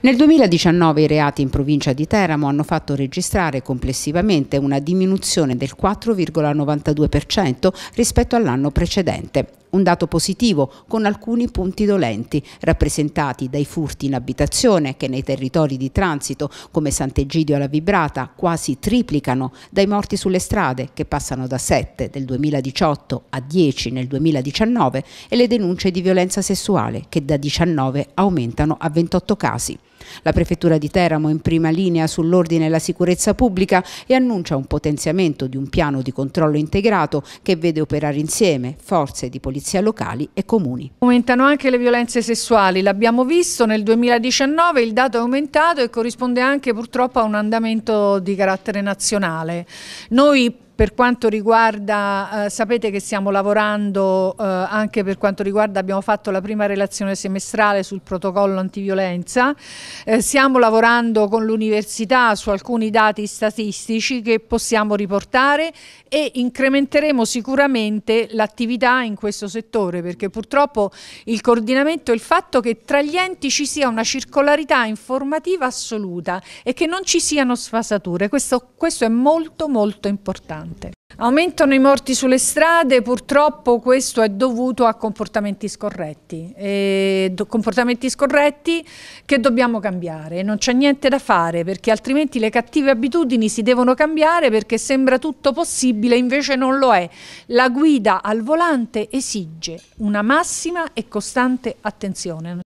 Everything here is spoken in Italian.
Nel 2019 i reati in provincia di Teramo hanno fatto registrare complessivamente una diminuzione del 4,92% rispetto all'anno precedente. Un dato positivo con alcuni punti dolenti, rappresentati dai furti in abitazione che nei territori di transito come Sant'Egidio alla Vibrata quasi triplicano, dai morti sulle strade che passano da 7 del 2018 a 10 nel 2019 e le denunce di violenza sessuale che da 19 aumentano a 28 casi. La prefettura di Teramo è in prima linea sull'ordine e la sicurezza pubblica e annuncia un potenziamento di un piano di controllo integrato che vede operare insieme forze di polizia locali e comuni. Aumentano anche le violenze sessuali, l'abbiamo visto nel 2019 il dato è aumentato e corrisponde anche purtroppo a un andamento di carattere nazionale. Noi per quanto riguarda, eh, sapete che stiamo lavorando eh, anche per quanto riguarda, abbiamo fatto la prima relazione semestrale sul protocollo antiviolenza, eh, stiamo lavorando con l'università su alcuni dati statistici che possiamo riportare e incrementeremo sicuramente l'attività in questo settore perché purtroppo il coordinamento e il fatto che tra gli enti ci sia una circolarità informativa assoluta e che non ci siano sfasature, questo, questo è molto molto importante importante. Aumentano i morti sulle strade, purtroppo questo è dovuto a comportamenti scorretti, eh, do, comportamenti scorretti che dobbiamo cambiare, non c'è niente da fare perché altrimenti le cattive abitudini si devono cambiare perché sembra tutto possibile, invece non lo è. La guida al volante esige una massima e costante attenzione.